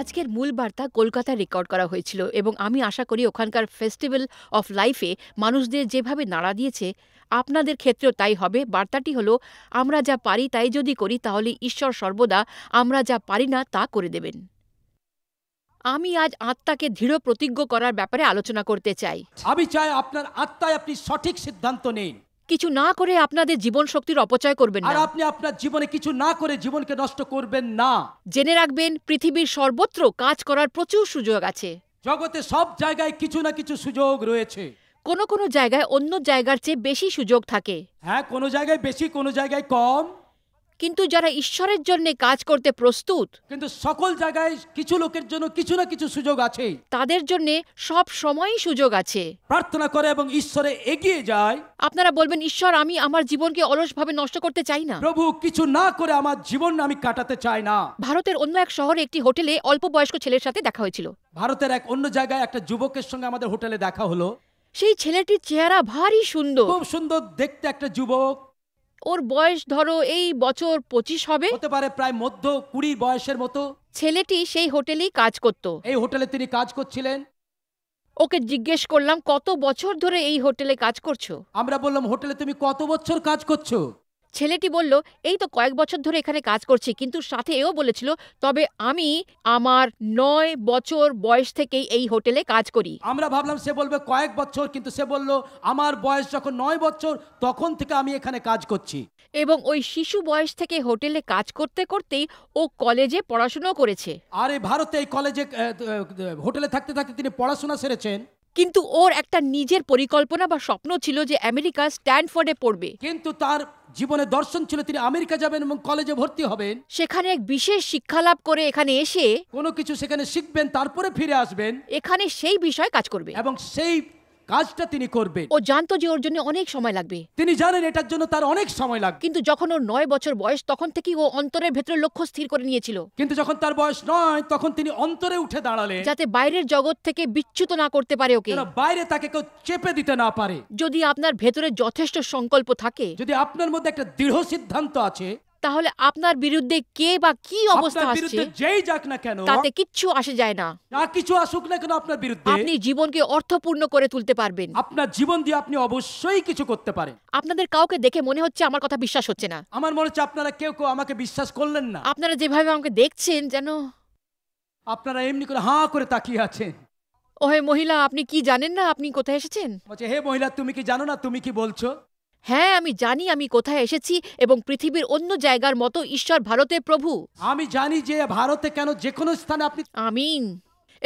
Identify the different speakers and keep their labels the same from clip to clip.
Speaker 1: আজকের মূল বার্তা কলকাতায় রেকর্ড করা হয়েছিল এবং আমি আশা করি ওখানকার ফেস্টিভ্যাল অফ লাইফে মানুষদের যেভাবে নাড়া দিয়েছে আপনাদের ক্ষেত্রেও তাই হবে বার্তাটি হলো আমরা যা পারি তাই যদি করি তাহলে ঈশ্বর সর্বদা আমরা যা পারি না তা করে দেবেন আমি আজ আত্মাকে দৃঢ় প্রতিজ্ঞ করার ব্যাপারে আলোচনা করতে চাই
Speaker 2: আমি চাই আপনার আত্মায় আপনি সঠিক সিদ্ধান্ত নিন কিছু না
Speaker 1: করে আপনাদের জীবন শক্তির অপচয় করবেন আর না
Speaker 2: আপনি আপনার জীবনে কিছু
Speaker 1: না করে জীবনকে নষ্ট করবেন না জেনে রাখবেন পৃথিবীর সর্বত্র কাজ করার প্রচুর সুযোগ আছে
Speaker 2: জগতে সব জায়গায় কিছু না কিছু সুযোগ রয়েছে
Speaker 1: কোনো কোনো জায়গায় অন্য জায়গার চেয়ে বেশি সুযোগ থাকে
Speaker 2: হ্যাঁ কোনো জায়গায় বেশি কোনো জায়গায় কম
Speaker 1: কিন্তু যারা ঈশ্বরের জন্য কাজ করতে প্রস্তুত কিন্তু সকল জায়গায় কিছু লোকের জন্য কিছু না কিছু সুযোগ আছে তাদের জন্য সব সময়ই সুযোগ আছে প্রার্থনা করে এবং ঈশ্বরে এগিয়ে যায় আপনারা বলবেন ঈশ্বর আমি আমার জীবনকে অলসভাবে নষ্ট করতে চাই না প্রভু কিছু না করে আমার জীবন আমি কাটাতে চাই না ভারতের অন্য এক শহরে একটি হোটেলে অল্প বয়স্ক ছেলের সাথে দেখা হয়েছিল
Speaker 2: ভারতের এক অন্য জায়গায় একটা যুবকের সঙ্গে আমাদের হোটেলে দেখা হলো
Speaker 1: সেই ছেলেটির চেহারা ভারী সুন্দর খুব সুন্দর দেখতে একটা যুবক ওর বয়স ধরো এই বছর পঁচিশ হবে হতে পারে প্রায় মধ্য কুড়ি বয়সের মতো ছেলেটি সেই হোটেলেই কাজ করত এই হোটেলে তিনি কাজ করছিলেন ওকে জিজ্ঞেস করলাম কত বছর ধরে এই হোটেলে কাজ করছো আমরা বললাম হোটেলে তুমি কত বছর কাজ করছো ছেলেটি বলল এই তো কয়েক বছর ধরে এখানে কাজ করছি কিন্তু সাথে এও বলেছিল তবে আমি আমার নয় বছর
Speaker 2: বয়স থেকেই এই হোটেলে কাজ করি আমরা ভাবলাম সে বলবে কয়েক বছর কিন্তু সে বলল আমার বয়স যখন নয় বছর তখন থেকে আমি এখানে কাজ করছি এবং ওই শিশু বয়স থেকে হোটেলে
Speaker 1: কাজ করতে করতেই ও কলেজে পড়াশুনো করেছে আর এই
Speaker 2: ভারতে এই কলেজে হোটেলে থাকতে থাকতে তিনি
Speaker 1: পড়াশোনা সেরেছেন কিন্তু ওর একটা নিজের পরিকল্পনা বা স্বপ্ন ছিল যে আমেরিকা স্ট্যানফোর্ডে পড়বে কিন্তু তার জীবনে দর্শন ছিল তিনি আমেরিকা যাবেন এবং কলেজে ভর্তি হবেন সেখানে এক বিশেষ শিক্ষা লাভ করে এখানে এসে কোনো কিছু সেখানে শিখবেন তারপরে ফিরে আসবেন এখানে সেই বিষয়ে কাজ করবে এবং সেই কাজটা তিনি করবেন ও জানতো যে ওর জন্য অনেক সময় লাগবে তিনি জানেন এটার জন্য তার অনেক সময় লাগবে কিন্তু যখন ওর নয় বছর বয়স তখন থেকে ও অন্তরের ভেতরে লক্ষ্য স্থির করে নিয়েছিল কিন্তু যখন তার বয়স নয় তখন তিনি অন্তরে উঠে দাঁড়ালেন যাতে বাইরের জগৎ থেকে বিচ্যুত না করতে পারে ওকে বাইরে তাকে কেউ চেপে দিতে না পারে যদি আপনার ভেতরে যথেষ্ট সংকল্প থাকে যদি আপনার মধ্যে একটা দৃঢ় সিদ্ধান্ত আছে তাহলে আপনার বিরুদ্ধে কে বা কি অবস্থা আসছে যেই
Speaker 2: যাক না কেন তাতে
Speaker 1: কিচ্ছু আসে যায় না যা কিছু আসুক না কেন আপনার বিরুদ্ধে আপনি জীবনকে অর্থপূর্ণ করে তুলতে পারবেন আপনার জীবন দিয়ে আপনি অবশ্যই কিছু করতে পারেন আপনাদের কাউকে দেখে মনে হচ্ছে আমার কথা বিশ্বাস হচ্ছে না আমার মনে হচ্ছে আপনারা কেউ কেউ আমাকে বিশ্বাস করলেন না আপনারা যেভাবে আমাকে দেখছেন যেন আপনারা এমনি করে হাঁ করে তাকিয়ে আছেন ওহে মহিলা আপনি কি জানেন না আপনি কোথায় এসেছেন বলছে হে
Speaker 2: মহিলা তুমি কি জানো না তুমি কি বলছো
Speaker 1: হ্যাঁ আমি জানি আমি কোথায় এসেছি এবং পৃথিবীর অন্য জায়গার মতো ঈশ্বর ভারতের প্রভু আমি জানি যে ভারতে কেন যে কোনো স্থানে আপনি আমিন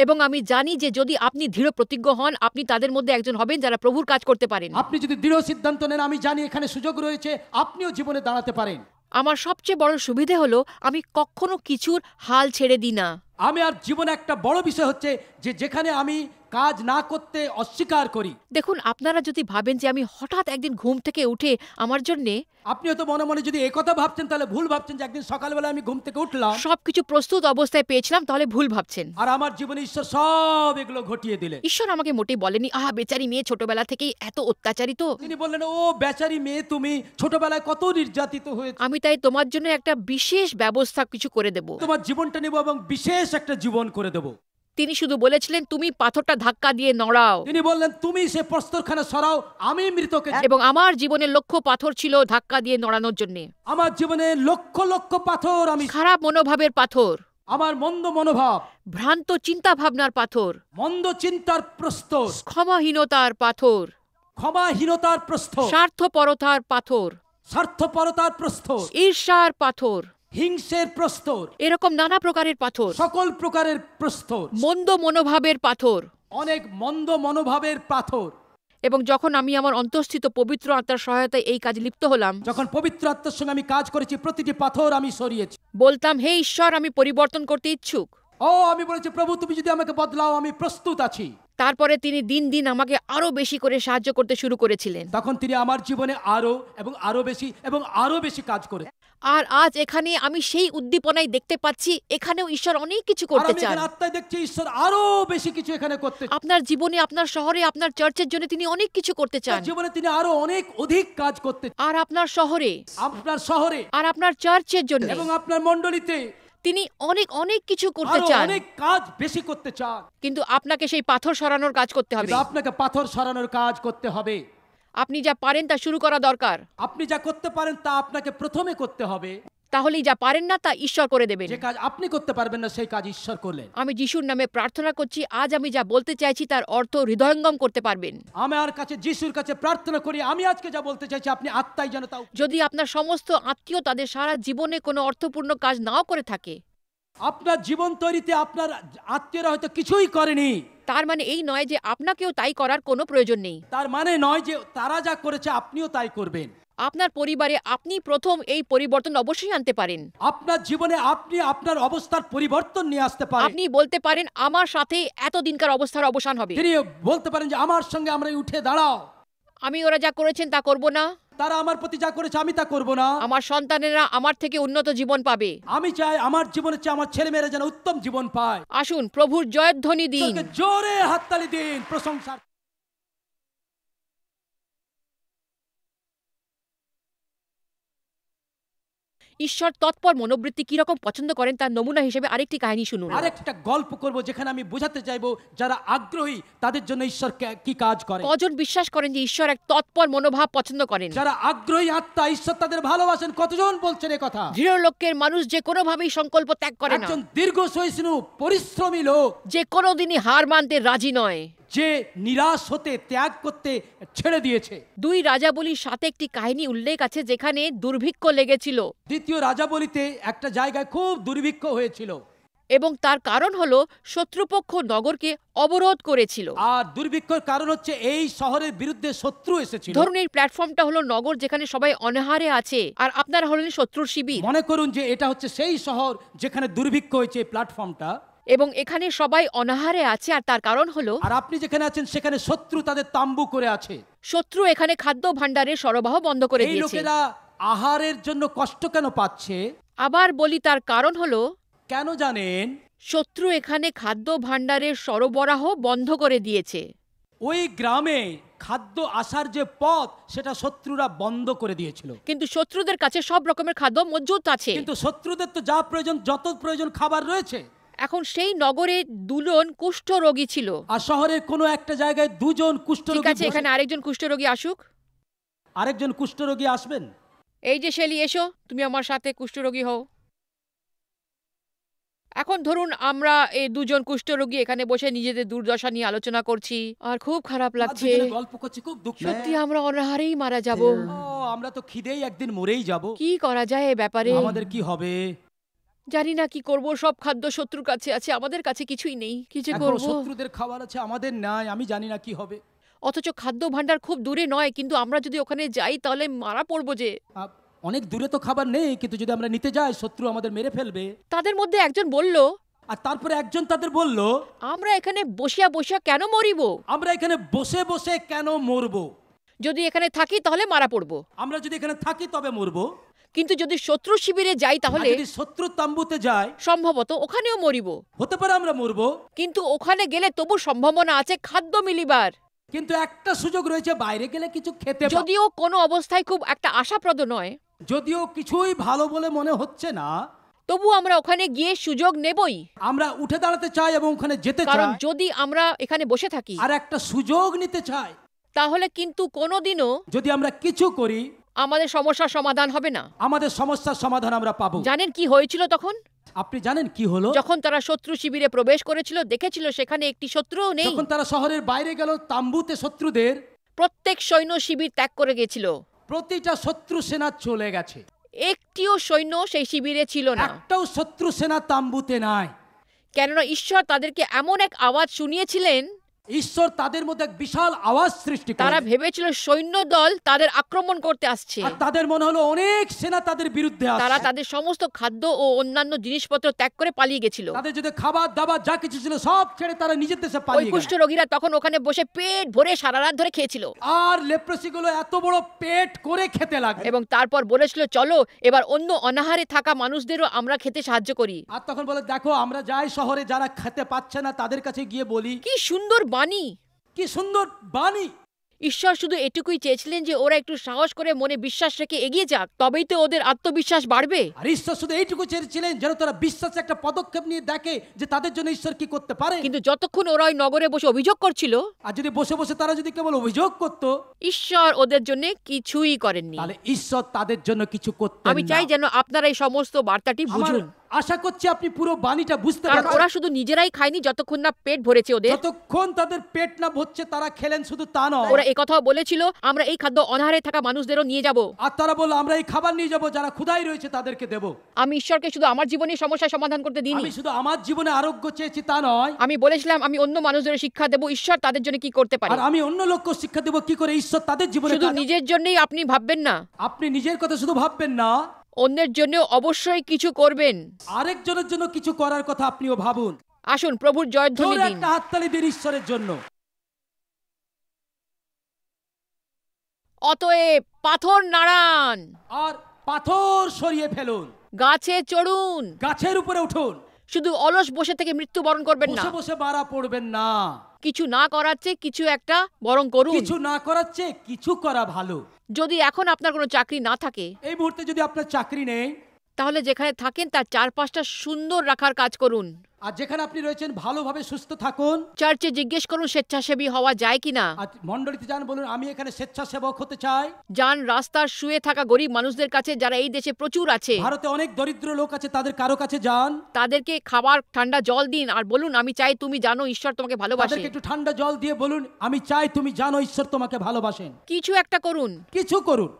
Speaker 1: এবং আমি জানি যে যদি আপনি দৃঢ় প্রতিজ্ঞ হন আপনি তাদের মধ্যে একজন হবেন যারা প্রভুর কাজ করতে পারেন আপনি যদি দৃঢ় সিদ্ধান্ত নেন আমি জানি এখানে সুযোগ রয়েছে আপনিও জীবনে দাঁড়াতে পারেন আমার সবচেয়ে বড় সুবিধে হলো আমি কখনো কিছুর হাল ছেড়ে দিই না আমি আর জীবনে একটা বড় বিষয় হচ্ছে যে যেখানে আমি কাজ না করতে অস্বীকার করি দেখুন আপনারা যদি ভাবেন যে আমি হঠাৎ একদিন ঘুম থেকে উঠে আমার জন্যে আপনি হয়তো মনে মনে যদি একথা ভাবছেন তাহলে ভুল ভাবছেন যে একদিন সকালবেলা আমি ঘুম থেকে উঠলাম সবকিছু প্রস্তুত অবস্থায় পেয়েছিলাম তাহলে ভুল ভাবছেন
Speaker 2: আর আমার জীবনে ঈশ্বর সব এগুলো ঘটিয়ে দিলে
Speaker 1: ঈশ্বর আমাকে মোটেই বলেনি আহা বেচারি মেয়ে ছোটবেলা থেকেই এত অত্যাচারিত তিনি বললেন ও বেচারি মেয়ে তুমি ছোটবেলায় কত নির্যাতিত হয়ে আমি তাই তোমার জন্য একটা বিশেষ ব্যবস্থা কিছু করে দেব তোমার জীবনটা নেব এবং বিশেষ একটা জীবন করে দেবো তিনি শুধু বলেছিলেন তুমি পাথরটা ধাক্কা দিয়ে নড়াও তিনি বললেন তুমি সে প্রস্তরখানা সরাও আমি মৃতকে এবং আমার জীবনের লক্ষ্য পাথর ছিল ধাক্কা দিয়ে নড়ানোর জন্য আমার জীবনে লক্ষ লক্ষ পাথর আমি খারাপ মনোভাবের পাথর আমার মন্দ মনোভাব ভ্রান্ত চিন্তা ভাবনার পাথর মন্দ চিন্তার প্রস্তর ক্ষমাহীনতার পাথর ক্ষমাহীনতার প্রস্তর স্বার্থপরতার পাথর স্বার্থপরতার প্রস্তর ঈর্ষার পাথর হিংসের প্রস্তর এরকম নানা প্রকারের পাথর সকল প্রকারের প্রস্তর মন্দ মনোভাবের পাথর অনেক মন্দ মনোভাবের পাথর এবং যখন আমি আমার অন্তঃস্থিত পবিত্র আত্মার সহায়তায় এই কাজ লিপ্ত হলাম যখন পবিত্র আত্মার সঙ্গে আমি কাজ করেছি প্রতিটি পাথর আমি সরিয়েছি বলতাম হে ঈশ্বর আমি পরিবর্তন করতে ইচ্ছুক ও আমি বলেছি প্রভু তুমি যদি আমাকে বদলাও আমি প্রস্তুত আছি তারপরে তিনি দিন দিন আমাকে আরো বেশি করে সাহায্য করতে শুরু করেছিলেন
Speaker 2: তখন তিনি আমার জীবনে আরো এবং আরো বেশি এবং আরো বেশি কাজ করে
Speaker 1: আর আজ এখানে আমি সেই উদ্দীপনায় দেখতে পাচ্ছি এখানেও ঈশ্বর অনেক কিছু করতে চান আত্মায় দেখছি ঈশ্বর আরো বেশি কিছু এখানে করতে আপনার জীবনে আপনার শহরে আপনার চার্চের জন্য তিনি অনেক কিছু করতে চান জীবনে তিনি আরো অনেক অধিক কাজ করতে আর আপনার শহরে আপনার শহরে আর আপনার চার্চের জন্য এবং আপনার মণ্ডলীতে তিনি অনেক অনেক কিছু করতে চান অনেক কাজ বেশি করতে চান কিন্তু আপনাকে সেই পাথর সরানোর কাজ করতে হবে আপনাকে পাথর সরানোর কাজ করতে হবে আপনি যা পারেন তা শুরু করা দরকার আপনি যা করতে পারেন তা আপনাকে প্রথমে করতে হবে তাহলেই যা পারেন না তা ঈশ্বর করে দেবেন যে কাজ আপনি করতে পারবেন না সেই কাজ ঈশ্বর করলেন আমি যিশুর নামে প্রার্থনা করছি আজ আমি যা বলতে চাইছি তার অর্থ হৃদয়ঙ্গম করতে পারবেন আমার কাছে যিশুর কাছে প্রার্থনা করি আমি আজকে যা বলতে চাইছি আপনি আত্মাই যেন তা যদি আপনার সমস্ত আত্মীয় তাদের সারা জীবনে কোনো অর্থপূর্ণ কাজ নাও করে থাকে আপনার জীবন তৈরিতে আপনার আত্মীয়রা হয়তো কিছুই করেনি তার মানে এই নয় যে আপনাকেও তাই করার কোনো প্রয়োজন নেই তার মানে নয় যে তারা যা করেছে আপনিও তাই করবেন আপনার পরিবারে আপনি প্রথম এই পরিবর্তন অবশ্যই আনতে পারেন আপনার জীবনে আপনি আপনার অবস্থার পরিবর্তন নিয়ে আসতে পারেন আপনি বলতে পারেন আমার সাথে এতদিনকার অবস্থার অবসান হবে তিনি বলতে পারেন যে আমার সঙ্গে আমরা উঠে দাঁড়াও আমি ওরা যা করেছেন তা করব না তারা আমার প্রতি যা করেছে আমি তা করব না আমার সন্তানেরা আমার থেকে উন্নত জীবন পাবে আমি চাই আমার জীবনে চাই আমার ছেলে মেয়েরা যেন উত্তম জীবন পায় আসুন প্রভুর জয়ধ্বনি দিন জোরে হাততালি দিন প্রশংসা ঈশ্বর তৎপর মনোবৃত্তি কি রকম পছন্দ করেন তার নমুনা হিসেবে আরেকটি কাহিনী শুনুন
Speaker 2: আরেকটা গল্প করব যেখানে আমি বোঝাতে চাইব যারা আগ্রহী তাদের জন্য ঈশ্বর কি কাজ করে কজন বিশ্বাস করেন যে ঈশ্বর এক তৎপর
Speaker 1: মনোভাব পছন্দ করেন যারা আগ্রহী আত্মা ঈশ্বর তাদের ভালোবাসেন কতজন বলছেন এই কথা দৃঢ় লোকের মানুষ যে কোনোভাবেই সংকল্প ত্যাগ করে না একজন দীর্ঘ সহিষ্ণু পরিশ্রমী লোক যে কোনোদিনই হার মানতে রাজি নয় যে নিরাশ হতে ত্যাগ করতে ছেড়ে দিয়েছে দুই রাজাবলির সাথে একটি কাহিনী উল্লেখ আছে যেখানে দুর্ভিক্ষ লেগেছিল
Speaker 2: দ্বিতীয় রাজাবলিতে একটা জায়গায় খুব দুর্ভিক্ষ হয়েছিল
Speaker 1: এবং তার কারণ হলো শত্রুপক্ষ নগরকে অবরোধ করেছিল আর দুর্ভিক্ষর কারণ হচ্ছে এই শহরের বিরুদ্ধে শত্রু এসেছিল ধরুন এই প্ল্যাটফর্মটা হলো নগর যেখানে সবাই অনাহারে আছে আর আপনারা হলেন শত্রুর শিবির
Speaker 2: মনে করুন যে এটা হচ্ছে সেই শহর যেখানে দুর্ভিক্ষ হয়েছে প্ল্যাটফর্মটা
Speaker 1: এবং এখানে সবাই অনাহারে
Speaker 2: আছে আর তার কারণ হলো আর আপনি যেখানে আছেন সেখানে শত্রু তাদের তাম্বু করে আছে শত্রু এখানে
Speaker 1: খাদ্য ভাণ্ডারে সরবরাহ বন্ধ করে এই দিয়েছে লোকেরা আহারের জন্য কষ্ট কেন পাচ্ছে আবার বলি তার কারণ হলো কেন জানেন শত্রু এখানে খাদ্য ভাণ্ডারের সরবরাহ বন্ধ করে দিয়েছে
Speaker 2: ওই গ্রামে খাদ্য আসার যে পথ সেটা শত্রুরা বন্ধ করে দিয়েছিল কিন্তু শত্রুদের কাছে সব রকমের খাদ্য মজুত আছে কিন্তু
Speaker 1: শত্রুদের তো যা প্রয়োজন যত প্রয়োজন খাবার রয়েছে এখন সেই নগরে দুজন কুষ্ঠরোগী ছিল আর শহরের কোনো একটা জায়গায় দুজন কুষ্ঠরোগী ঠিক আছে এখানে আরেকজন কুষ্ঠরোগী আসুক আরেকজন কুষ্ঠরোগী আসবেন এই যে শেলি এসো তুমি আমার সাথে কুষ্ঠরোগী হও এখন ধরুন আমরা এই দুজন কুষ্ঠরোগী এখানে বসে নিজেদের দুর্দশা নিয়ে আলোচনা করছি আর খুব খারাপ লাগছে গল্প করছি খুব দুঃখ সত্যি হ্যাঁ। আমরা অনাহারেই মারা যাব ও,
Speaker 2: আমরা তো খিদেই একদিন মরেই যাব
Speaker 1: কি করা যায় এ ব্যাপারে আমাদের কি হবে জানি না কি করব সব খাদ্য শত্রুর কাছে আছে আমাদের কাছে কিছুই নেই কি যে করব শত্রুদের খাবার আছে আমাদের নাই আমি জানি না কি হবে অথচ খাদ্য ভান্ডার খুব দূরে নয় কিন্তু আমরা যদি ওখানে যাই তাহলে মারা পড়বো যে
Speaker 2: অনেক দূরে তো খাবার নেই কিন্তু যদি আমরা নিতে যাই শত্রু আমাদের মেরে ফেলবে তাদের মধ্যে একজন বলল আর তারপরে একজন তাদের বলল আমরা
Speaker 1: এখানে বসিয়া বসিয়া কেন মরিব আমরা এখানে বসে বসে কেন মরব যদি এখানে থাকি তাহলে মারা পড়বো আমরা যদি এখানে থাকি তবে মরবো কিন্তু যদি শত্রু শিবিরে যাই তাহলে যদি শত্রু তাম্বুতে যায় সম্ভবত ওখানেও মরিব হতে পারে আমরা মরবো কিন্তু ওখানে গেলে তবু সম্ভাবনা আছে খাদ্য মিলিবার কিন্তু একটা সুযোগ রয়েছে বাইরে গেলে কিছু খেতে যদিও কোনো অবস্থায় খুব একটা আশাপ্রদ নয় যদিও কিছুই ভালো বলে মনে হচ্ছে না তবু আমরা ওখানে গিয়ে সুযোগ নেবই আমরা উঠে দাঁড়াতে চাই এবং ওখানে যেতে কারণ চাই যদি আমরা এখানে বসে থাকি আর একটা সুযোগ নিতে চাই তাহলে কিন্তু কোনোদিনও যদি আমরা কিছু করি আমাদের সমস্যার সমাধান হবে না আমাদের সমস্যার সমাধান আমরা পাবো জানেন কি হয়েছিল তখন আপনি জানেন কি হলো যখন তারা শত্রু শিবিরে প্রবেশ করেছিল দেখেছিল সেখানে একটি শত্রু নেই যখন তারা শহরের বাইরে গেল তাম্বুতে শত্রুদের প্রত্যেক সৈন্য শিবির ত্যাগ করে গেছিল প্রতিটা শত্রু সেনা চলে গেছে একটিও সৈন্য সেই শিবিরে ছিল না একটাও শত্রু সেনা তাম্বুতে নাই কেননা ঈশ্বর তাদেরকে এমন এক আওয়াজ শুনিয়েছিলেন ঈশ্বর তাদের মধ্যে এক বিশাল আওয়াজ সৃষ্টি করে তারা ভেবেছিল সৈন্য দল তাদের আক্রমণ করতে আসছে আর তাদের মনে হলো অনেক সেনা তাদের বিরুদ্ধে আসছে তারা তাদের সমস্ত খাদ্য ও অন্যান্য জিনিসপত্র ত্যাগ করে পালিয়ে গেছিল তাদের যদি খাবার দাবার যা কিছু ছিল সব ছেড়ে তারা নিজের দেশে পালিয়ে গেল কুষ্ঠ রোগীরা তখন ওখানে বসে পেট ভরে সারা রাত ধরে খেয়েছিল আর লেপ্রসিগুলো গুলো এত বড় পেট করে খেতে লাগলো এবং তারপর বলেছিল চলো এবার অন্য অনাহারে থাকা মানুষদেরও আমরা খেতে সাহায্য করি আর তখন বলে দেখো আমরা যাই শহরে যারা খেতে পাচ্ছে না তাদের কাছে গিয়ে বলি কি সুন্দর বাণী কি সুন্দর বাণী ঈশ্বর শুধু এটুকুই চেয়েছিলেন যে ওরা একটু সাহস করে মনে বিশ্বাস রেখে এগিয়ে যাক তবেই তো ওদের আত্মবিশ্বাস বাড়বে আর ঈশ্বর শুধু
Speaker 2: এইটুকু চেয়েছিলেন যেন তারা বিশ্বাসে একটা পদক্ষেপ নিয়ে দেখে যে তাদের জন্য ঈশ্বর কি করতে পারে কিন্তু যতক্ষণ ওরা ওই নগরে বসে অভিযোগ করছিল আর যদি বসে বসে তারা যদি কেবল অভিযোগ করত ঈশ্বর ওদের
Speaker 1: জন্য কিছুই করেননি তাহলে ঈশ্বর তাদের জন্য কিছু করতে আমি চাই যেন আপনারা এই সমস্ত বার্তাটি বুঝুন আশা করছি আপনি পুরো বাণীটা বুঝতে কারণ ওরা শুধু নিজেরাই খায়নি যতক্ষণ না পেট ভরেছে ওদের যতক্ষণ তাদের পেট না ভরছে তারা খেলেন শুধু তা নয় ওরা এই কথাও বলেছিল আমরা এই খাদ্য অনাহারে থাকা মানুষদেরও নিয়ে যাব আর তারা বলল আমরা এই খাবার নিয়ে যাব যারা ক্ষুধাই রয়েছে তাদেরকে দেব আমি ঈশ্বরকে শুধু আমার জীবনে সমস্যা সমাধান করতে দিইনি আমি শুধু আমার জীবনে আরোগ্য চেয়েছি তা নয় আমি বলেছিলাম আমি অন্য মানুষদের শিক্ষা দেব ঈশ্বর তাদের জন্য কি করতে পারে আর
Speaker 2: আমি অন্য লোককে শিক্ষা দেব কি করে ঈশ্বর তাদের জীবনে শুধু
Speaker 1: নিজের জন্যই আপনি ভাববেন না আপনি নিজের কথা শুধু ভাববেন না অন্যের জন্য অবশ্যই কিছু করবেন আরেকজনের জন্য কিছু করার কথা আপনিও ভাবুন আসুন প্রভুর জয়ধ্বনি দিন একটা হাততালি দিন ঈশ্বরের জন্য অতএব পাথর নাড়ান আর পাথর সরিয়ে ফেলুন গাছে চড়ুন গাছের উপরে উঠুন শুধু অলস বসে থেকে মৃত্যুবরণ করবেন না বসে বসে মারা পড়বেন না কিছু না করাচ্ছে কিছু একটা বরং করুন কিছু না করাচ্ছে কিছু করা ভালো যদি এখন আপনার কোনো চাকরি না থাকে এই মুহূর্তে যদি আপনার চাকরি নেই তাহলে যেখানে থাকেন তার চারপাশটা সুন্দর রাখার কাজ করুন আর যেখানে আপনি রয়েছেন ভালোভাবে সুস্থ থাকুন চার্চে জিজ্ঞেস করুন স্বেচ্ছাসেবী হওয়া যায় কিনা মন্ডলিতে যান বলুন আমি এখানে স্বেচ্ছাসেবক হতে চাই যান রাস্তার শুয়ে থাকা গরিব মানুষদের কাছে যারা এই দেশে প্রচুর আছে ভারতে
Speaker 2: অনেক দরিদ্র লোক
Speaker 1: আছে তাদের কারো কাছে যান তাদেরকে খাবার ঠান্ডা জল দিন আর বলুন আমি চাই তুমি জানো ঈশ্বর তোমাকে
Speaker 2: ভালোবাসে তাদেরকে একটু ঠান্ডা জল দিয়ে বলুন আমি চাই তুমি জানো ঈশ্বর তোমাকে ভালোবাসেন কিছু একটা করুন কিছু করুন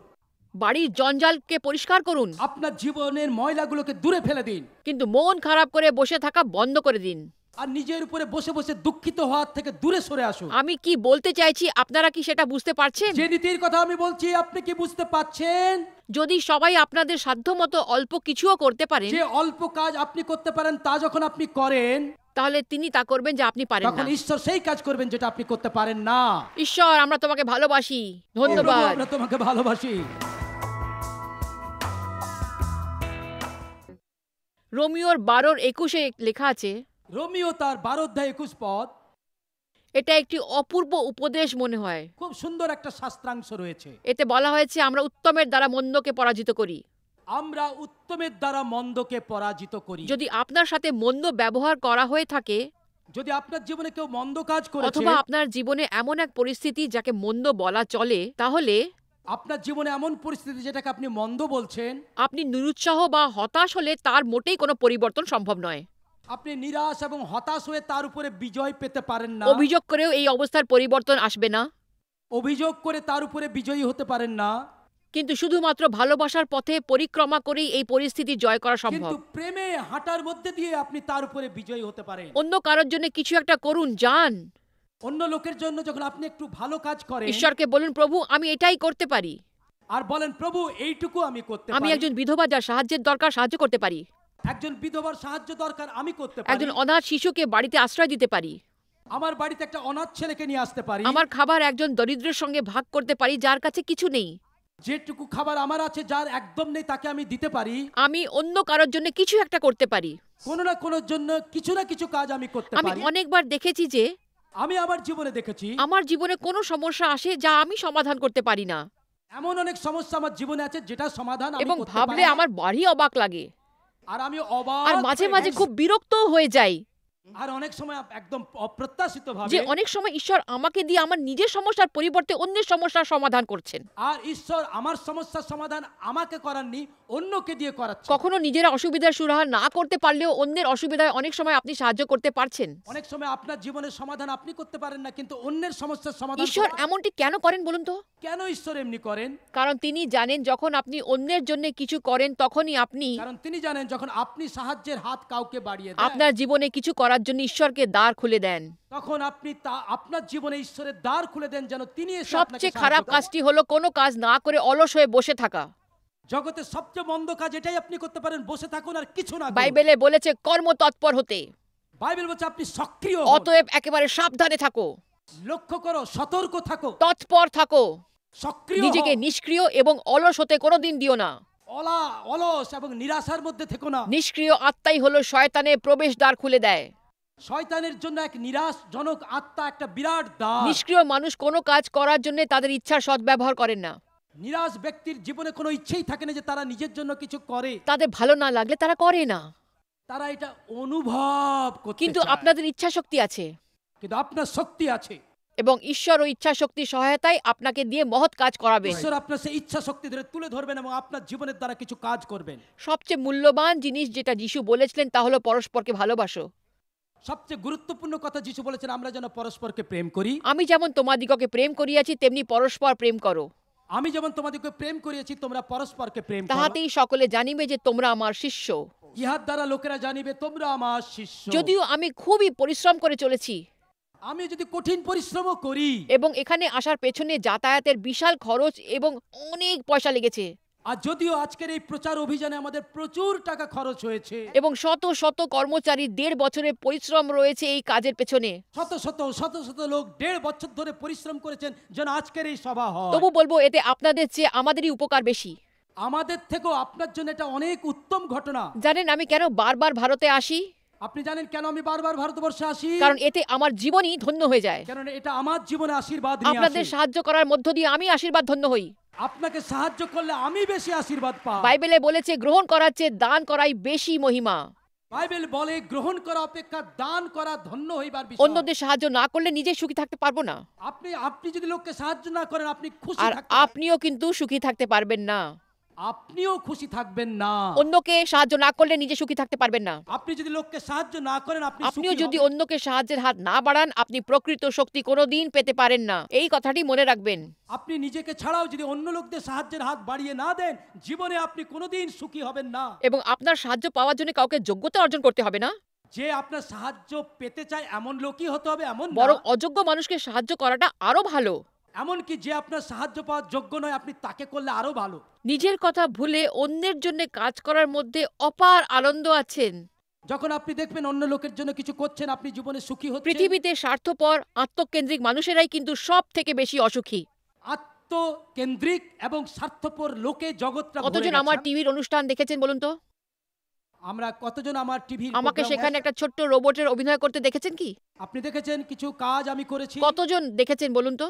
Speaker 2: বাড়ির জঞ্জালকে পরিষ্কার করুন আপনার জীবনের ময়লাগুলোকে
Speaker 1: দূরে ফেলে দিন কিন্তু মন খারাপ করে বসে থাকা বন্ধ করে দিন আর নিজের উপরে বসে বসে দুঃখিত হওয়ার থেকে দূরে সরে আসুন আমি কি বলতে চাইছি আপনারা কি সেটা বুঝতে পারছেন যে নীতির কথা আমি বলছি আপনি কি বুঝতে পারছেন যদি সবাই আপনাদের সাধ্যমতো অল্প কিছুও করতে পারেন যে অল্প কাজ আপনি করতে পারেন তা যখন আপনি করেন তাহলে তিনি তা করবেন যা আপনি পারেন না ঈশ্বর সেই কাজ করবেন যেটা আপনি করতে পারেন না ঈশ্বর আমরা তোমাকে ভালোবাসি ধন্যবাদ আমরা
Speaker 2: তোমাকে ভালোবাসি
Speaker 1: রোমিওর বারোর একুশে লেখা আছে রোমিও তার বারো অধ্যায় একুশ পদ এটা একটি অপূর্ব উপদেশ মনে হয় খুব সুন্দর একটা শাস্ত্রাংশ রয়েছে এতে বলা হয়েছে আমরা উত্তমের দ্বারা মন্দকে পরাজিত করি
Speaker 2: আমরা উত্তমের দ্বারা মন্দকে পরাজিত করি যদি
Speaker 1: আপনার সাথে মন্দ ব্যবহার করা হয়ে থাকে যদি আপনার জীবনে কেউ মন্দ কাজ করে অথবা আপনার জীবনে এমন এক পরিস্থিতি যাকে মন্দ বলা চলে তাহলে আপনার জীবনে এমন পরিস্থিতি যেটাকে আপনি মন্দ বলছেন আপনি নিরুৎসাহ বা হতাশ হলে তার মোটেই কোনো পরিবর্তন সম্ভব নয়
Speaker 2: আপনি নিরাশ এবং হতাশ হয়ে তার উপরে বিজয় পেতে পারেন না অভিযোগ করেও এই অবস্থার পরিবর্তন আসবে না অভিযোগ করে তার উপরে বিজয়ী হতে
Speaker 1: পারেন না কিন্তু শুধুমাত্র ভালোবাসার পথে পরিক্রমা করেই এই পরিস্থিতি জয় করা সম্ভব কিন্তু
Speaker 2: প্রেমে হাঁটার মধ্যে দিয়ে আপনি তার উপরে বিজয়ী হতে পারেন
Speaker 1: অন্য কারোর জন্য কিছু একটা করুন যান অন্য লোকের জন্য
Speaker 2: যখন আপনি একটু ভালো কাজ করেন ঈশ্বরকে
Speaker 1: বলুন প্রভু আমি এটাই করতে পারি
Speaker 2: আর বলেন প্রভু এইটুকু আমি করতে পারি আমি একজন
Speaker 1: বিধবা যার সাহায্যের দরকার সাহায্য করতে পারি
Speaker 2: একজন বিধবার সাহায্য দরকার আমি করতে পারি একজন অনাথ
Speaker 1: শিশুকে বাড়িতে আশ্রয় দিতে পারি
Speaker 2: আমার বাড়িতে একটা অনাথ
Speaker 1: ছেলেকে নিয়ে আসতে পারি আমার খাবার একজন দরিদ্রের সঙ্গে ভাগ করতে পারি যার কাছে কিছু নেই যেটুকু খাবার আমার আছে যার একদম নেই তাকে আমি দিতে পারি আমি অন্য কারোর জন্য কিছু একটা করতে পারি কোনো না কোনোর জন্য কিছু না কিছু কাজ আমি করতে পারি আমি অনেকবার দেখেছি যে আমি আমার জীবনে দেখেছি আমার জীবনে কোনো সমস্যা আসে যা আমি সমাধান করতে পারি না এমন অনেক সমস্যা আমার জীবনে আছে যেটা সমাধান এবং ভাবলে আমার বাড়ি অবাক লাগে
Speaker 2: আর আমি অবাক আর মাঝে মাঝে খুব
Speaker 1: বিরক্তও হয়ে যাই
Speaker 2: আর অনেক সময় একদম অপ্রত্যাশিত ভাবে যে অনেক
Speaker 1: সময় ঈশ্বর আমাকে দিয়ে আমার নিজের সমস্যার পরিবর্তে অন্যের সমস্যার সমাধান করছেন
Speaker 2: আর ঈশ্বর আমার সমস্যার সমাধান আমাকে করাননি অন্যকে দিয়ে
Speaker 1: কখনো নিজের অসুবিধার সুরাহা না করতে পারলেও অন্যের অসুবিধায় অনেক সময় আপনি সাহায্য করতে পারছেন
Speaker 2: অনেক সময় আপনার জীবনের সমাধান আপনি করতে পারেন না কিন্তু অন্যের সমস্যার সমাধান ঈশ্বর এমনটি কেন করেন বলুন তো কেন ঈশ্বর এমনি করেন
Speaker 1: কারণ তিনি জানেন যখন আপনি অন্যের জন্য কিছু করেন তখনই আপনি কারণ
Speaker 2: তিনি জানেন যখন আপনি সাহায্যের হাত কাউকে বাড়িয়ে আপনার
Speaker 1: জীবনে কিছু করার জন্য ঈশ্বরকে দ্বার খুলে দেন
Speaker 2: তখন আপনি তা আপনার জীবনে ঈশ্বরের দ্বার খুলে দেন যেন তিনি সবচেয়ে খারাপ কাজটি হলো কোনো কাজ না করে অলস হয়ে বসে থাকা জগতে সবচেয়ে মন্দ কাজ এটাই আপনি করতে পারেন বসে থাকুন আর
Speaker 1: কিছু না বাইবেলে বলেছে কর্ম তৎপর হতে বাইবেল বলছে আপনি সক্রিয় অতএব একেবারে সাবধানে থাকো লক্ষ্য করো সতর্ক থাকো তৎপর থাকো সক্রিয় নিজেকে নিষ্ক্রিয় এবং অলস হতে কোনোদিন দিও না
Speaker 2: অলা অলস এবং নিরাশার মধ্যে থেকো না
Speaker 1: নিষ্ক্রিয় আত্মাই হলো শয়তানে প্রবেশদ্বার খুলে দেয়
Speaker 2: শয়তানের জন্য এক নিরাশজনক আত্মা একটা বিরাট দান নিষ্ক্রিয়
Speaker 1: মানুষ কোনো কাজ করার জন্য তাদের ইচ্ছার সদ্ব্যবহার করেন না
Speaker 2: নিরাশ ব্যক্তির জীবনে কোনো ইচ্ছেই থাকে না যে তারা নিজের জন্য কিছু করে তাদের ভালো না লাগলে তারা করে না তারা এটা অনুভব করতে কিন্তু আপনাদের
Speaker 1: ইচ্ছা শক্তি আছে কিন্তু আপনার শক্তি আছে এবং ঈশ্বর ও ইচ্ছা শক্তির সহায়তায় আপনাকে দিয়ে মহৎ কাজ করাবেন ঈশ্বর
Speaker 2: আপনার সেই ইচ্ছা শক্তি ধরে তুলে ধরবেন এবং আপনার জীবনের দ্বারা কিছু কাজ করবেন
Speaker 1: সবচেয়ে মূল্যবান জিনিস যেটা যিশু বলেছিলেন তা হলো পরস্পরকে ভালোবাসো
Speaker 2: সবচেয়ে গুরুত্বপূর্ণ কথা যিশু বলেছেন আমরা যেন পরস্পরকে প্রেম করি
Speaker 1: আমি যেমন তোমাদিগকে প্রেম করিয়াছি তেমনি পরস্পর প্রেম করো আমি
Speaker 2: যেমন তোমাদিগকে প্রেম করিয়াছি তোমরা পরস্পরকে প্রেম করো
Speaker 1: তাহাতেই সকলে জানিবে যে তোমরা আমার শিষ্য ইহার দ্বারা
Speaker 2: লোকেরা জানিবে
Speaker 1: তোমরা আমার শিষ্য যদিও আমি খুবই পরিশ্রম করে চলেছি আমি যদি কঠিন পরিশ্রমও করি এবং এখানে আসার পেছনে যাতায়াতের বিশাল খরচ এবং
Speaker 2: অনেক পয়সা লেগেছে আর যদিও আজকের এই প্রচার অভিযানে আমাদের প্রচুর টাকা খরচ হয়েছে
Speaker 1: এবং শত শত কর্মচারী দেড় বছরের পরিশ্রম রয়েছে এই কাজের পেছনে
Speaker 2: শত শত শত শত লোক দেড় বছর ধরে পরিশ্রম করেছেন যেন আজকের এই সভা হয় তবু
Speaker 1: বলবো এতে আপনাদের চেয়ে আমাদেরই উপকার বেশি
Speaker 2: আমাদের থেকেও আপনার জন্য এটা অনেক উত্তম ঘটনা
Speaker 1: জানেন আমি কেন বারবার ভারতে আসি
Speaker 2: আপনি জানেন কেন আমি বারবার ভারতবর্ষে আসি কারণ এতে
Speaker 1: আমার জীবনই ধন্য হয়ে যায়
Speaker 2: কারণ এটা আমার জীবনে আশীর্বাদ আপনাদের
Speaker 1: সাহায্য করার মধ্য দিয়ে আমি আশীর্বাদ ধন্য হই
Speaker 2: আপনাকে সাহায্য করলে আমি বেশি আশীর্বাদ পাই
Speaker 1: বাইবেলে বলেছে গ্রহণ করার চেয়ে দান করাই বেশি মহিমা
Speaker 2: বাইবেল বলে গ্রহণ করা অপেক্ষা দান করা ধন্য হইবার বিষয় অন্যদের
Speaker 1: সাহায্য না করলে নিজে সুখী থাকতে পারবো না
Speaker 2: আপনি আপনি যদি লোককে সাহায্য না করেন আপনি খুশি
Speaker 1: আপনিও কিন্তু সুখী থাকতে পারবেন না
Speaker 2: আপনিও খুশি থাকবেন না
Speaker 1: অন্যকে সাহায্য না করলে নিজে সুখী থাকতে পারবেন না
Speaker 2: আপনি যদি লোককে সাহায্য না করেন আপনি আপনিও যদি
Speaker 1: অন্যকে সাহায্যের হাত না বাড়ান আপনি প্রকৃত শক্তি কোনোদিন পেতে পারেন না এই কথাটি মনে রাখবেন
Speaker 2: আপনি নিজেকে ছাড়াও যদি অন্য লোকদের সাহায্যের হাত বাড়িয়ে না দেন জীবনে আপনি কোনোদিন সুখী হবেন না
Speaker 1: এবং আপনার সাহায্য পাওয়ার জন্য কাউকে যোগ্যতা অর্জন করতে হবে না যে আপনার সাহায্য পেতে চায় এমন লোকই হতে হবে এমন বরং অযোগ্য মানুষকে সাহায্য করাটা আরো ভালো এমনকি যে আপনার সাহায্য পাওয়ার যোগ্য নয় আপনি তাকে করলে আরও ভালো নিজের কথা ভুলে অন্যের জন্য কাজ করার মধ্যে অপার আনন্দ আছেন যখন আপনি দেখবেন অন্য লোকের জন্য কিছু করছেন আপনি জীবনে সুখী হচ্ছেন পৃথিবীতে স্বার্থপর আত্মকেন্দ্রিক মানুষেরাই কিন্তু সব থেকে বেশি অসুখী আত্মকেন্দ্রিক এবং স্বার্থপর লোকে জগৎটা কতজন আমার টিভির অনুষ্ঠান দেখেছেন বলুন তো আমরা কতজন আমার টিভি আমাকে সেখানে একটা ছোট্ট রোবটের অভিনয় করতে দেখেছেন কি আপনি দেখেছেন কিছু কাজ আমি করেছি কতজন দেখেছেন বলুন তো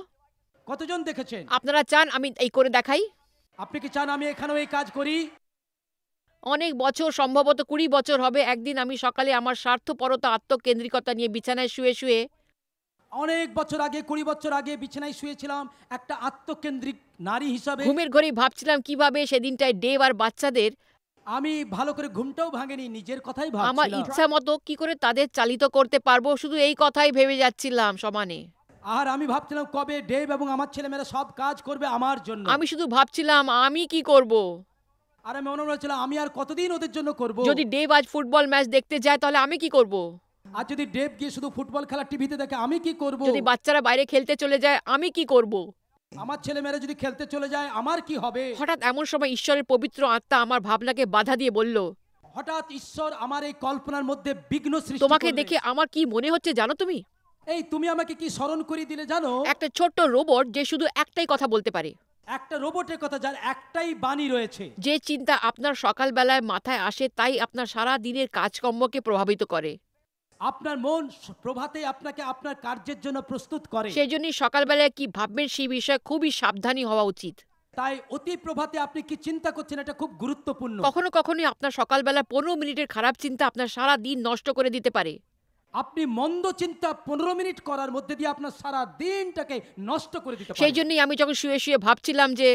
Speaker 1: কতজন দেখেছেন আপনারা চান আমি এই করে দেখাই আপনি কি চান আমি এখানেও এই কাজ করি অনেক বছর সম্ভবত কুড়ি বছর হবে একদিন আমি সকালে আমার স্বার্থপরতা আত্মকেন্দ্রিকতা নিয়ে বিছানায় শুয়ে শুয়ে
Speaker 2: অনেক বছর আগে কুড়ি বছর আগে বিছানায় শুয়েছিলাম একটা আত্মকেন্দ্রিক নারী হিসাবে ঘুমের
Speaker 1: ঘরে ভাবছিলাম কিভাবে সেদিনটায় ডেভ আর বাচ্চাদের
Speaker 2: আমি ভালো করে ঘুমটাও ভাঙেনি নিজের কথাই ভাবছিলাম আমার ইচ্ছা
Speaker 1: মতো কি করে তাদের চালিত করতে পারবো শুধু এই কথাই ভেবে যাচ্ছিলাম সমানে
Speaker 2: আর আমি ভাবছিলাম কবে ডেভ এবং আমার ছেলেমেয়েরা সব কাজ করবে আমার জন্য আমি
Speaker 1: শুধু ভাবছিলাম আমি কি করব আর আমি মনে হচ্ছিল আমি আর কতদিন ওদের জন্য করব যদি ডেভ আজ ফুটবল ম্যাচ দেখতে যায় তাহলে আমি কি করব আর যদি ডেভ গিয়ে শুধু ফুটবল খেলা টিভিতে দেখে আমি কি করব যদি বাচ্চারা বাইরে খেলতে চলে যায় আমি কি করব আমার ছেলে মেয়েরা যদি খেলতে চলে যায় আমার কি হবে হঠাৎ এমন সময় ঈশ্বরের পবিত্র আত্মা আমার ভাবনাকে বাধা দিয়ে বলল হঠাৎ ঈশ্বর আমার এই কল্পনার মধ্যে বিঘ্ন সৃষ্টি তোমাকে দেখে আমার কি মনে হচ্ছে জানো তুমি এই তুমি আমাকে কি স্মরণ করিয়ে দিলে জানো একটা ছোট্ট রোবট যে শুধু একটাই কথা বলতে পারে
Speaker 2: একটা রোবটের কথা যার একটাই বাণী রয়েছে
Speaker 1: যে চিন্তা আপনার সকালবেলায় মাথায় আসে তাই আপনার সারা দিনের কাজকর্মকে প্রভাবিত করে আপনার মন প্রভাতে আপনাকে আপনার কার্যের জন্য প্রস্তুত করে সেই সেজন্যই সকালবেলায় কি ভাববেন সেই বিষয়ে খুবই সাবধানী হওয়া উচিত তাই অতি প্রভাতে আপনি কি চিন্তা করছেন এটা খুব গুরুত্বপূর্ণ কখনো কখনোই আপনার সকালবেলা পনেরো মিনিটের খারাপ চিন্তা আপনার সারা দিন নষ্ট করে দিতে পারে
Speaker 2: আপনি মন্দ চিন্তা পনেরো মিনিট করার মধ্যে দিয়ে আপনার সারা দিনটাকে নষ্ট করে দিতে সেই জন্যই
Speaker 1: আমি যখন শুয়ে শুয়ে ভাবছিলাম যে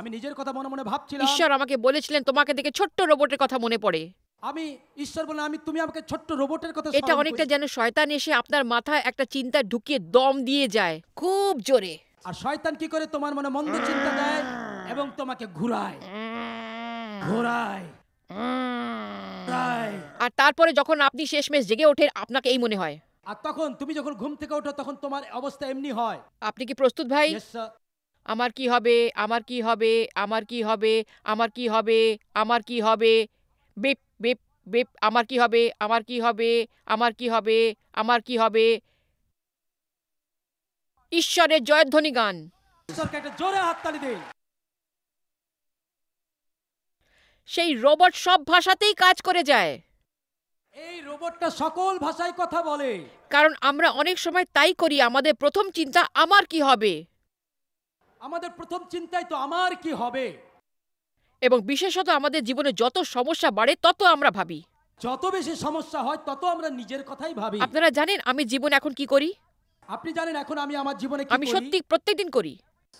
Speaker 2: আমি নিজের কথা মনে মনে ভাবছিলাম ঈশ্বর
Speaker 1: আমাকে বলেছিলেন তোমাকে দেখে ছোট্ট রোবটের কথা মনে পড়ে
Speaker 2: আমি ঈশ্বর বলে আমি তুমি আমাকে ছোট্ট রোবটের কথা এটা অনেকটা
Speaker 1: যেন শয়তান এসে আপনার মাথায় একটা চিন্তা ঢুকিয়ে দম দিয়ে যায় খুব জোরে আর শয়তান কি করে তোমার মনে মন্দ চিন্তা দেয় এবং তোমাকে ঘুরায় ঘোরায় আর তারপরে যখন আপনি শেষমেশ জেগে ওঠেন আপনাকে এই মনে হয় আর তখন তুমি যখন ঘুম থেকে ওঠো তখন তোমার অবস্থা এমনি হয় আপনি কি প্রস্তুত ভাই আমার কি হবে আমার কি হবে আমার কি হবে আমার কি হবে আমার কি হবে বিপ বিপ বিপ আমার কি হবে আমার কি হবে আমার কি হবে আমার কি হবে ঈশ্বরের জয়ধ্বনি গান
Speaker 2: জোরে হাততালি দিন
Speaker 1: সেই রোবট সব ভাষাতেই কাজ করে যায় এই রোবটটা সকল ভাষায় কথা বলে কারণ আমরা অনেক সময় তাই করি আমাদের প্রথম চিন্তা আমার কি হবে
Speaker 2: আমাদের প্রথম চিন্তাই তো আমার
Speaker 1: কি হবে এবং বিশেষত আমাদের জীবনে যত সমস্যা বাড়ে তত আমরা ভাবি যত বেশি সমস্যা হয় তত আমরা নিজের কথাই ভাবি আপনারা জানেন আমি জীবন এখন কি করি আপনি জানেন এখন আমি আমার জীবনে কি আমি সত্যি প্রত্যেকদিন করি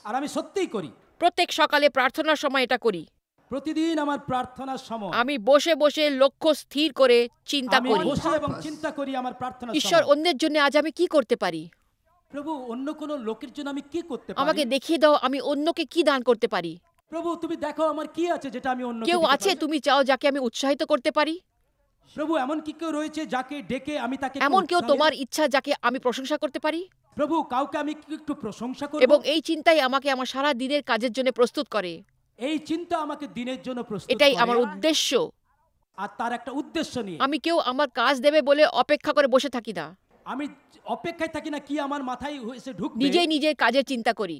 Speaker 1: আর আমি সত্যিই করি প্রত্যেক সকালে প্রার্থনার সময় এটা করি প্রতিদিন আমার প্রার্থনার সময় আমি বসে বসে লক্ষ্য স্থির করে চিন্তা আমি করি বসে এবং চিন্তা
Speaker 2: করি আমার প্রার্থনা ঈশ্বর
Speaker 1: অন্যের জন্য আজ আমি কি করতে পারি
Speaker 2: প্রভু অন্য কোন লোকের জন্য আমি কি করতে পারি আমাকে
Speaker 1: দেখিয়ে দাও আমি অন্যকে কি দান করতে পারি প্রভু তুমি দেখো আমার কি আছে যেটা আমি অন্য কেউ আছে তুমি চাও যাকে আমি উৎসাহিত করতে পারি
Speaker 2: প্রভু এমন কি কেউ রয়েছে যাকে ডেকে আমি তাকে এমন কেউ তোমার ইচ্ছা
Speaker 1: যাকে আমি প্রশংসা করতে পারি
Speaker 2: প্রভু কাউকে আমি একটু প্রশংসা করব এবং
Speaker 1: এই চিন্তাই আমাকে আমার সারা দিনের কাজের জন্য প্রস্তুত করে এই চিন্তা আমাকে দিনের জন্য প্রস্তুত এটাই আমার উদ্দেশ্য আর তার একটা উদ্দেশ্য নিয়ে আমি কেউ আমার কাজ দেবে বলে অপেক্ষা করে বসে থাকি না
Speaker 2: আমি অপেক্ষায় থাকি না কি আমার মাথায় হয়েছে ঢুকবে নিজেই
Speaker 1: নিজের কাজের চিন্তা করি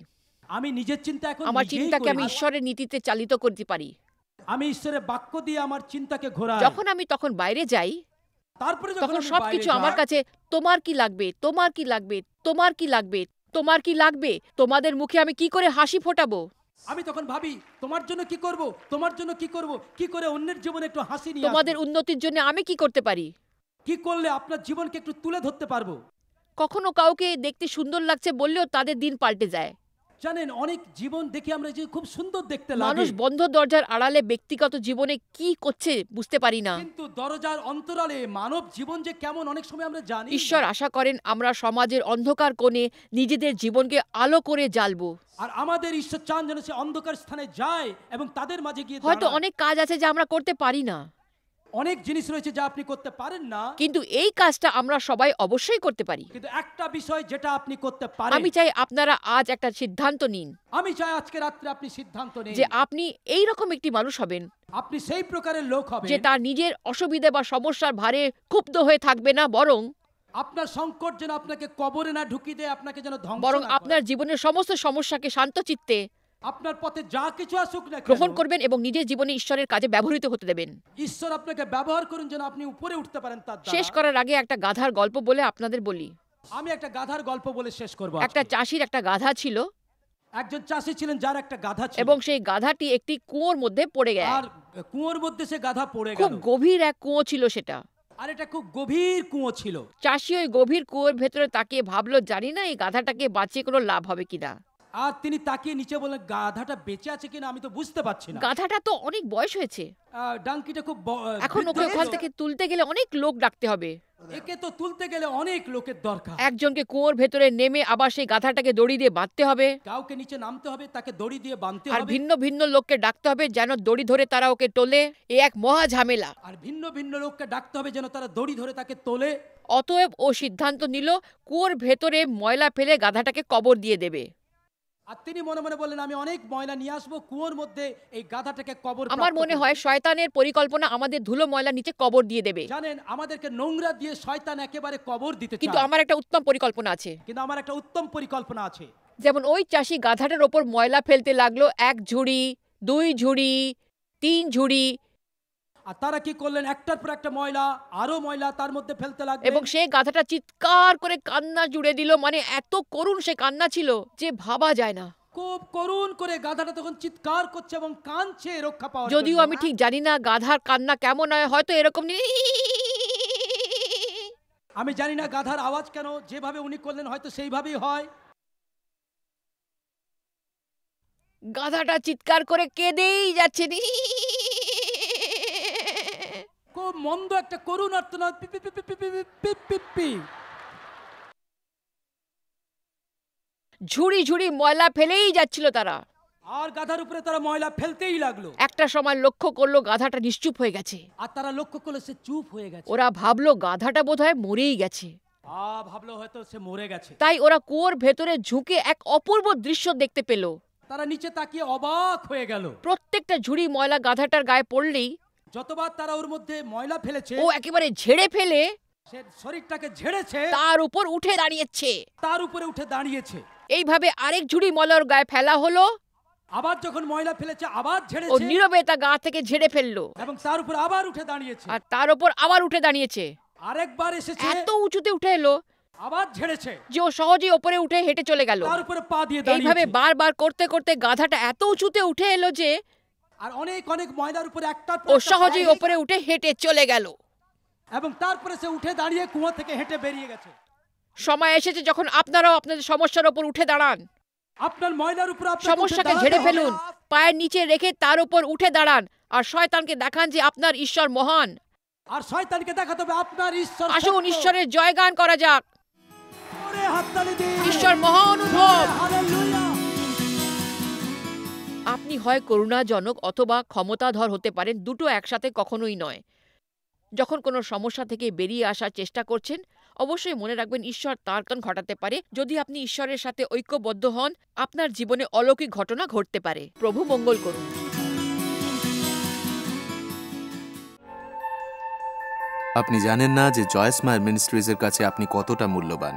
Speaker 1: আমি নিজের চিন্তা এখন আমার চিন্তাকে আমি ঈশ্বরের নীতিতে চালিত করতে পারি
Speaker 2: আমি ঈশ্বরের বাক্য দিয়ে আমার চিন্তাকে ঘোরাই যখন
Speaker 1: আমি তখন বাইরে যাই তারপরে যখন সবকিছু আমার কাছে তোমার কি লাগবে তোমার কি লাগবে তোমার কি লাগবে তোমার কি লাগবে তোমাদের মুখে আমি কি করে হাসি ফোটাবো
Speaker 2: আমি তখন ভাবি তোমার জন্য কি করব তোমার জন্য কি করব কি করে অন্যের জীবনে একটু হাসি নিয়ে তোমাদের
Speaker 1: উন্নতির জন্য আমি কি করতে পারি কি করলে আপনার জীবনকে একটু তুলে ধরতে পারবো কখনো কাউকে দেখতে সুন্দর লাগছে বললেও তাদের দিন পাল্টে যায়
Speaker 2: জানেন অনেক জীবন দেখে আমরা যে খুব সুন্দর দেখতে লাগে মানুষ
Speaker 1: বন্ধ দরজার আড়ালে ব্যক্তিগত জীবনে কি করছে বুঝতে পারি না
Speaker 2: কিন্তু দরজার অন্তরালে মানব জীবন যে কেমন অনেক সময় আমরা জানি ঈশ্বর আশা
Speaker 1: করেন আমরা সমাজের অন্ধকার কোণে নিজেদের জীবনকে আলো করে জ্বালবো
Speaker 2: আর আমাদের ঈশ্বর চান যেন সে অন্ধকার স্থানে যায় এবং তাদের মাঝে গিয়ে হয়তো অনেক
Speaker 1: কাজ আছে যা আমরা করতে পারি না
Speaker 2: অনেক জিনিস রয়েছে যা আপনি করতে পারেন না
Speaker 1: কিন্তু এই কাজটা আমরা সবাই অবশ্যই করতে পারি
Speaker 2: কিন্তু একটা বিষয় যেটা আপনি করতে পারেন আমি চাই
Speaker 1: আপনারা আজ একটা সিদ্ধান্ত নিন
Speaker 2: আমি চাই আজকে রাত্রে আপনি সিদ্ধান্ত নিন যে
Speaker 1: আপনি এই রকম একটি মানুষ হবেন
Speaker 2: আপনি সেই প্রকারের
Speaker 1: লোক হবেন যে তার নিজের অসুবিধা বা সমস্যার ভারে ক্ষুব্ধ হয়ে থাকবে না বরং
Speaker 2: আপনার সংকট যেন আপনাকে কবরে না ঢুকিয়ে দেয় আপনাকে যেন ধ্বংস বরং আপনার
Speaker 1: জীবনের সমস্ত সমস্যাকে শান্ত চিত্তে
Speaker 2: আপনার পথে যা কিছু আসুক না গ্রহণ
Speaker 1: করবেন এবং নিজের জীবনে ঈশ্বরের কাজে ব্যবহৃত হতে দেবেন
Speaker 2: ঈশ্বর আপনাকে ব্যবহার করুন যেন আপনি উপরে উঠতে পারেন তার দ্বারা শেষ করার
Speaker 1: আগে একটা গাধার গল্প বলে আপনাদের বলি
Speaker 2: আমি একটা গাধার গল্প বলে শেষ করব
Speaker 1: একটা চাষির একটা গাধা ছিল একজন চাষি ছিলেন যার একটা গাধা ছিল এবং সেই গাধাটি একটি কুয়োর মধ্যে পড়ে গেল আর
Speaker 2: কুয়োর মধ্যে সে গাধা পড়ে গেল খুব
Speaker 1: গভীর এক কুয়ো ছিল সেটা
Speaker 2: আর এটা খুব গভীর কুয়ো ছিল
Speaker 1: চাষি ওই গভীর কুয়োর ভেতরে তাকিয়ে ভাবলো জানি না এই গাধাটাকে বাঁচিয়ে কোনো লাভ হবে কিনা
Speaker 2: আর তিনি তাকিয়ে নিচে বললেন গাধাটা বেঁচে আছে কিনা আমি তো বুঝতে পারছি না গাধাটা তো অনেক বয়স হয়েছে ডাঙ্কিটা খুব এখন ওকে ওখান থেকে
Speaker 1: তুলতে গেলে অনেক লোক ডাকতে হবে
Speaker 2: একে তো তুলতে গেলে অনেক লোকের দরকার
Speaker 1: একজনকে কুয়োর ভেতরে নেমে আবার সেই গাধাটাকে দড়ি দিয়ে বাঁধতে হবে
Speaker 2: কাউকে নিচে নামতে হবে তাকে দড়ি দিয়ে বাঁধতে হবে আর ভিন্ন
Speaker 1: ভিন্ন লোককে ডাকতে হবে যেন দড়ি ধরে তারা ওকে তোলে এ এক মহা ঝামেলা
Speaker 2: আর ভিন্ন ভিন্ন লোককে ডাকতে হবে যেন তারা দড়ি ধরে তাকে তোলে
Speaker 1: অতএব ও সিদ্ধান্ত নিল কুয়োর ভেতরে ময়লা ফেলে গাধাটাকে কবর দিয়ে দেবে
Speaker 2: আর তিনি মনে মনে বললেন আমি অনেক ময়লা নিয়ে আসবো কুয়োর মধ্যে এই গাধাটাকে কবর আমার মনে হয়
Speaker 1: শয়তানের পরিকল্পনা আমাদের ধুলো ময়লা নিচে কবর দিয়ে দেবে
Speaker 2: জানেন আমাদেরকে নোংরা দিয়ে শয়তান একেবারে কবর দিতে কিন্তু আমার একটা উত্তম পরিকল্পনা আছে কিন্তু আমার একটা উত্তম পরিকল্পনা আছে
Speaker 1: যেমন ওই চাষি গাধাটার ওপর ময়লা ফেলতে লাগলো এক ঝুড়ি দুই ঝুড়ি তিন ঝুড়ি আর তারা কি করলেন একটার পর একটা
Speaker 2: ময়লা আরো ময়লা তার মধ্যে ফেলতে লাগলো এবং
Speaker 1: সে গাধাটা চিৎকার করে কান্না জুড়ে দিল মানে এত করুণ সে কান্না ছিল যে ভাবা যায় না
Speaker 2: খুব করুণ করে গাধাটা তখন চিৎকার করছে এবং কাঁদছে রক্ষা পাওয়া যদিও আমি
Speaker 1: ঠিক জানি না গাধার কান্না কেমন হয় হয়তো এরকম
Speaker 2: আমি জানি না গাধার আওয়াজ কেন যেভাবে উনি করলেন হয়তো সেইভাবেই হয় গাধাটা চিৎকার
Speaker 1: করে কেঁদেই যাচ্ছে নি খুব মন্দ একটা করুণ আর্তনাদ ঝুড়ি ঝুড়ি ময়লা ফেলেই যাচ্ছিল তারা
Speaker 2: আর গাধার উপরে
Speaker 1: তারা ময়লা ফেলতেই লাগলো একটা সময় লক্ষ্য করলো গাধাটা নিশ্চুপ হয়ে গেছে
Speaker 2: আর তারা লক্ষ্য করলো সে চুপ হয়ে গেছে
Speaker 1: ওরা ভাবলো গাধাটা বোধহয় মরেই গেছে
Speaker 2: আ ভাবলো হয়তো সে মরে গেছে তাই ওরা কুয়োর
Speaker 1: ভেতরে ঝুঁকে এক অপূর্ব দৃশ্য দেখতে পেল
Speaker 2: তারা নিচে তাকিয়ে অবাক হয়ে গেল
Speaker 1: প্রত্যেকটা ঝুড়ি ময়লা গাধাটার গায়ে পড়লেই
Speaker 2: যতবার তারা ওর মধ্যে ময়লা ফেলেছে ও একেবারে ঝেড়ে ফেলে সে শরীরটাকে ঝেড়েছে তার উপর
Speaker 1: উঠে দাঁড়িয়েছে তার উপরে উঠে দাঁড়িয়েছে এইভাবে আরেক ঝুড়ি ময়লার গায়ে ফেলা হলো আবার যখন ময়লা ফেলেছে আবার ঝেড়ে ও নীরবে তা গা থেকে ঝেড়ে ফেললো এবং তার উপর আবার উঠে দাঁড়িয়েছে আর তার উপর আবার উঠে দাঁড়িয়েছে
Speaker 2: আরেকবার এসেছে
Speaker 1: এত উঁচুতে উঠে এলো
Speaker 2: আবার ঝেড়েছে
Speaker 1: যে ও সহজেই ওপরে উঠে হেঁটে চলে গেল তার উপরে পা দিয়ে দাঁড়িয়ে এইভাবে বারবার করতে করতে গাধাটা এত উঁচুতে উঠে এলো যে
Speaker 2: আর অনেক অনেক ময়দার উপরে একটা
Speaker 1: ও সহজেই ওপরে উঠে হেঁটে চলে গেল এবং তারপরে সে উঠে দাঁড়িয়ে কুয়া থেকে হেঁটে বেরিয়ে গেছে সময় এসেছে যখন আপনারাও আপনাদের সমস্যার উপর উঠে দাঁড়ান আপনার ময়দার উপর সমস্যাকে ঝেড়ে ফেলুন পায়ের নিচে রেখে তার উপর উঠে দাঁড়ান আর শয়তানকে দেখান যে আপনার ঈশ্বর মহান
Speaker 2: আর শয়তানকে দেখাতে হবে আপনার ঈশ্বর
Speaker 1: আসুন ঈশ্বরের জয়গান করা যাক ঈশ্বর মহান অনুভব হালেলুয়া আপনি হয় করুণাজনক অথবা ক্ষমতাধর হতে পারেন দুটো একসাথে কখনোই নয় যখন কোনো সমস্যা থেকে বেরিয়ে আসার চেষ্টা করছেন অবশ্যই মনে রাখবেন ঈশ্বর তার কান ঘটাতে পারে যদি আপনি ঈশ্বরের সাথে ঐক্যবদ্ধ হন আপনার জীবনে অলৌকিক ঘটনা ঘটতে পারে প্রভু মঙ্গল
Speaker 2: করুন আপনি জানেন না যে জয়েস মায়ের মিনিস্ট্রিজের কাছে আপনি কতটা মূল্যবান